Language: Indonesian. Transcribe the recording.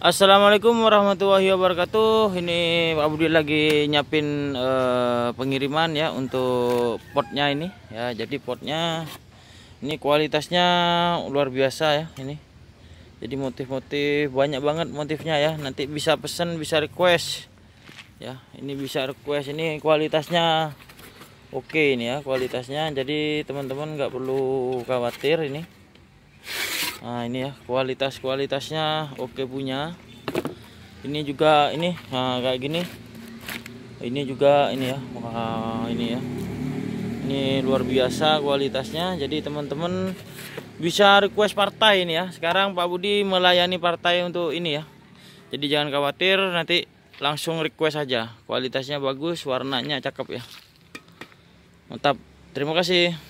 Assalamualaikum warahmatullahi wabarakatuh. Ini Pak Budi lagi nyapin eh, pengiriman ya untuk potnya ini ya. Jadi potnya ini kualitasnya luar biasa ya ini. Jadi motif-motif banyak banget motifnya ya. Nanti bisa pesen, bisa request. Ya, ini bisa request. Ini kualitasnya oke ini ya kualitasnya. Jadi teman-teman nggak perlu khawatir ini nah ini ya kualitas kualitasnya oke punya ini juga ini nah, kayak gini ini juga ini ya wah ini ya ini luar biasa kualitasnya jadi teman-teman bisa request partai ini ya sekarang Pak Budi melayani partai untuk ini ya jadi jangan khawatir nanti langsung request aja kualitasnya bagus warnanya cakep ya mantap terima kasih